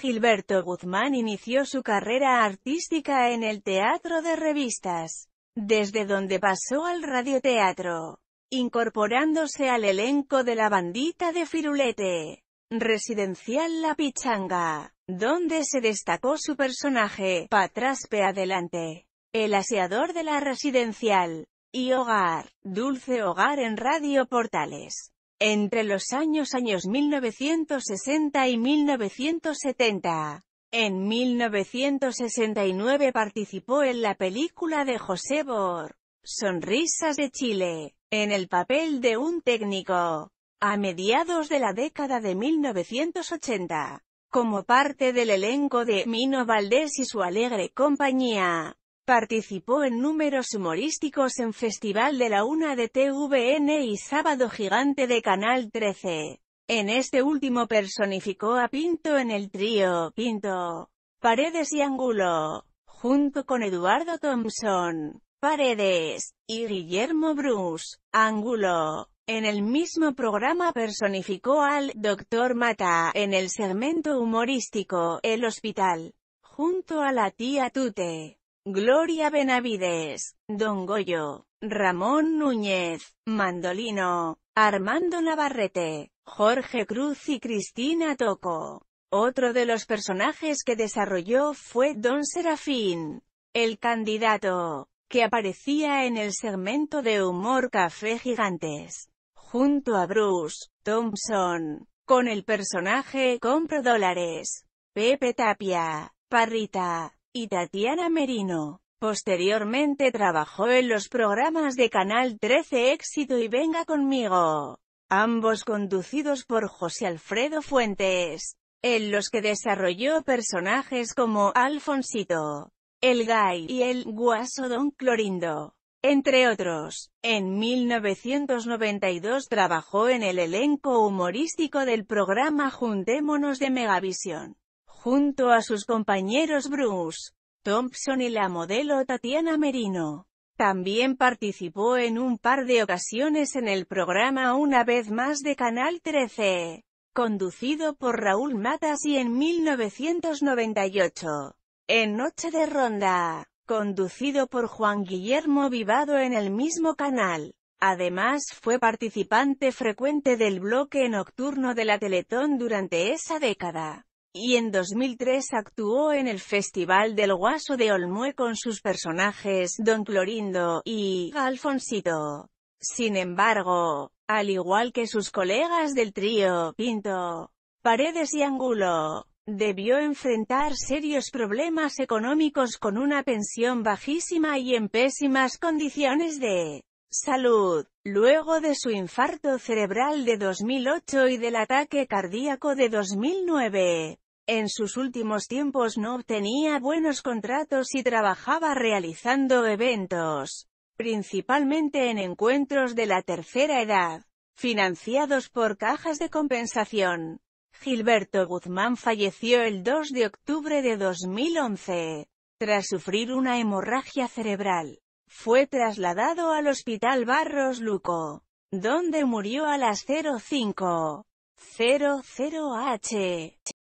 Gilberto Guzmán inició su carrera artística en el teatro de revistas, desde donde pasó al radioteatro, incorporándose al elenco de la bandita de Firulete, residencial La Pichanga, donde se destacó su personaje, Patraspe Adelante, el aseador de la residencial, y Hogar, Dulce Hogar en Radio Portales. Entre los años años 1960 y 1970. En 1969 participó en la película de José Bor, Sonrisas de Chile, en el papel de un técnico. A mediados de la década de 1980, como parte del elenco de Mino Valdés y su alegre compañía, Participó en números humorísticos en Festival de la Una de TVN y Sábado Gigante de Canal 13. En este último personificó a Pinto en el trío Pinto, Paredes y Angulo, junto con Eduardo Thompson, Paredes, y Guillermo Bruce, Angulo. En el mismo programa personificó al Dr. Mata en el segmento humorístico El Hospital, junto a la tía Tute. Gloria Benavides, Don Goyo, Ramón Núñez, Mandolino, Armando Navarrete, Jorge Cruz y Cristina Toco. Otro de los personajes que desarrolló fue Don Serafín, el candidato, que aparecía en el segmento de humor Café Gigantes, junto a Bruce Thompson, con el personaje Compro Dólares, Pepe Tapia, Parrita, y Tatiana Merino. Posteriormente trabajó en los programas de Canal 13 Éxito y Venga conmigo, ambos conducidos por José Alfredo Fuentes, en los que desarrolló personajes como Alfonsito, El Gay y el Guaso Don Clorindo entre otros. En 1992 trabajó en el elenco humorístico del programa Juntémonos de Megavisión junto a sus compañeros Bruce Thompson y la modelo Tatiana Merino. También participó en un par de ocasiones en el programa Una vez más de Canal 13, conducido por Raúl Matas y en 1998, en Noche de Ronda, conducido por Juan Guillermo Vivado en el mismo canal. Además fue participante frecuente del bloque nocturno de la Teletón durante esa década y en 2003 actuó en el Festival del Guaso de Olmue con sus personajes Don Clorindo y Alfonsito. Sin embargo, al igual que sus colegas del trío, Pinto, Paredes y Angulo, debió enfrentar serios problemas económicos con una pensión bajísima y en pésimas condiciones de Salud. Luego de su infarto cerebral de 2008 y del ataque cardíaco de 2009, en sus últimos tiempos no obtenía buenos contratos y trabajaba realizando eventos, principalmente en encuentros de la tercera edad, financiados por cajas de compensación. Gilberto Guzmán falleció el 2 de octubre de 2011, tras sufrir una hemorragia cerebral. Fue trasladado al Hospital Barros Luco, donde murió a las 05.00 H.